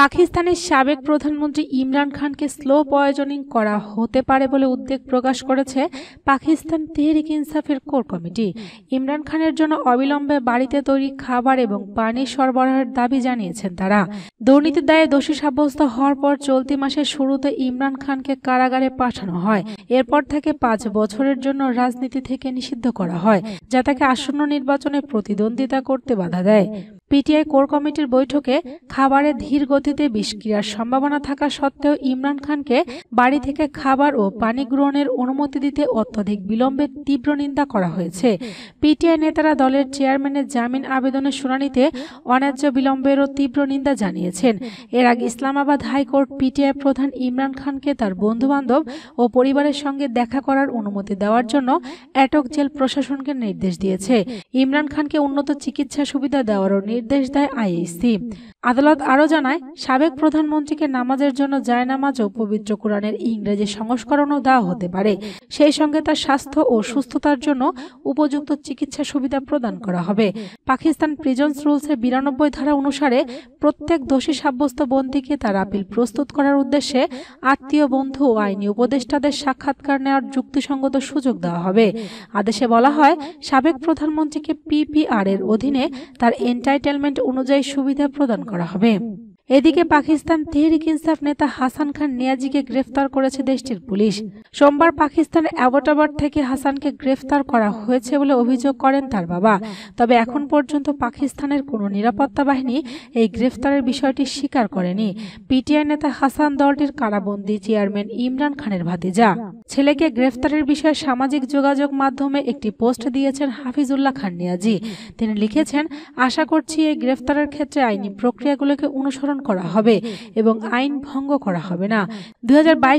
পাকিস্তানের সাবেক প্রধানমন্ত্রী ইমরান খানকে স্লো পয়জনিং করা হতে পারে বলে উদ্বেগ প্রকাশ করেছে পাকিস্তান তেহরিক ইনসাফের কোর কমিটি ইমরান খানের জন্য অবিলম্বে বাড়িতে তৈরি খাবার এবং পানি সরবরাহের দাবি জানিয়েছেন তারা দুর্নীতির দায়ে দোষী সাব্যস্ত হওয়ার পর চলতি মাসের শুরুতে ইমরান খানকে কারাগারে পাঠানো হয় এরপর থেকে পাঁচ বছরের জন্য রাজনীতি থেকে নিষিদ্ধ করা হয় যা তাকে আসন্ন নির্বাচনে প্রতিদ্বন্দ্বিতা করতে বাধা দেয় পিটিআই কোর কমিটির বৈঠকে খাবারে ধীর গতিতে বিষক্রিয়ার সম্ভাবনা থাকা সত্ত্বেও ইমরান খানকে বাড়ি থেকে খাবার ও পানি গ্রহণের অনুমতি দিতে অত্যধিক বিলম্বের তীব্র নিন্দা করা হয়েছে পিটিআই নেতারা দলের চেয়ারম্যানের জামিন আবেদনের শুনানিতে অন্যায্য বিলম্বেরও তীব্র নিন্দা জানিয়েছেন এর আগে ইসলামাবাদ হাইকোর্ট পিটিআই প্রধান ইমরান খানকে তার বন্ধুবান্ধব ও পরিবারের সঙ্গে দেখা করার অনুমতি দেওয়ার জন্য অ্যাটক জেল প্রশাসনকে নির্দেশ দিয়েছে ইমরান খানকে উন্নত চিকিৎসা সুবিধা দেওয়ারও નિર્દેશ દે આઈસી আদালত আরও জানায় সাবেক প্রধানমন্ত্রীকে নামাজের জন্য জায়নামাজও পবিত্র কোরআনের ইংরেজি সংস্করণও দেওয়া হতে পারে সেই সঙ্গে তার স্বাস্থ্য ও সুস্থতার জন্য উপযুক্ত চিকিৎসা সুবিধা প্রদান করা হবে পাকিস্তান প্রিজন্স রুলসের বিরানব্বই ধারা অনুসারে প্রত্যেক দোষী সাব্যস্ত বন্দীকে তার আপিল প্রস্তুত করার উদ্দেশ্যে আত্মীয় বন্ধু ও আইনি উপদেষ্টাদের সাক্ষাৎকার নেওয়ার যুক্তিসঙ্গত সুযোগ দেওয়া হবে আদেশে বলা হয় সাবেক প্রধানমন্ত্রীকে পিপিআর এর অধীনে তার এন্টাইটেলমেন্ট অনুযায়ী সুবিধা প্রদান করা হবে এদিকে পাকিস্তান তেহরিক ইনসাফ নেতা হাসান খান নিয়াজিকে গ্রেফতার করেছে দেশটির পুলিশ সোমবার পাকিস্তানের অ্যাবোটাবাদ থেকে হাসানকে গ্রেফতার করা হয়েছে বলে অভিযোগ করেন তার বাবা তবে এখন পর্যন্ত পাকিস্তানের কোনো নিরাপত্তা বাহিনী এই গ্রেফতারের বিষয়টি স্বীকার করেনি পিটিআই নেতা হাসান দলটির কারাবন্দি চেয়ারম্যান ইমরান খানের ভাতিজা ছেলেকে গ্রেফতারের বিষয়ে সামাজিক যোগাযোগ মাধ্যমে একটি পোস্ট দিয়েছেন হাফিজুল্লাহ খান নিয়াজি তিনি লিখেছেন আশা করছি এই গ্রেফতারের ক্ষেত্রে আইনি প্রক্রিয়াগুলোকে অনুসরণ অনুসরণ করা হবে এবং আইন ভঙ্গ করা হবে না দু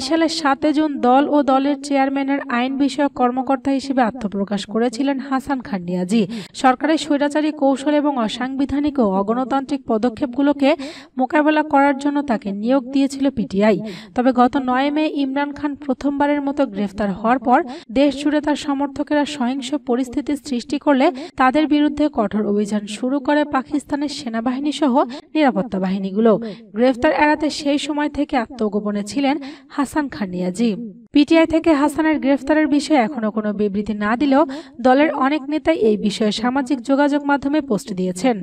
সালের সাতে জুন দল ও দলের চেয়ারম্যানের আইন বিষয়ক কর্মকর্তা হিসেবে আত্মপ্রকাশ করেছিলেন হাসান খান নিয়াজি সরকারের স্বৈরাচারী কৌশল এবং অসাংবিধানিক ও অগণতান্ত্রিক পদক্ষেপগুলোকে মোকাবেলা করার জন্য তাকে নিয়োগ দিয়েছিল পিটিআই তবে গত নয় মে ইমরান খান প্রথমবারের মতো গ্রেফতার হওয়ার পর দেশ জুড়ে তার সমর্থকেরা সহিংস পরিস্থিতি সৃষ্টি করলে তাদের বিরুদ্ধে কঠোর অভিযান শুরু করে পাকিস্তানের সেনাবাহিনী সহ নিরাপত্তা বাহিনীগুলো হলেও গ্রেফতার এড়াতে সেই সময় থেকে আত্মগোপনে ছিলেন হাসান খান নিয়াজি পিটিআই থেকে হাসানের গ্রেফতারের বিষয়ে এখনও কোনো বিবৃতি না দিলেও দলের অনেক নেতাই এই বিষয়ে সামাজিক যোগাযোগ মাধ্যমে পোস্ট দিয়েছেন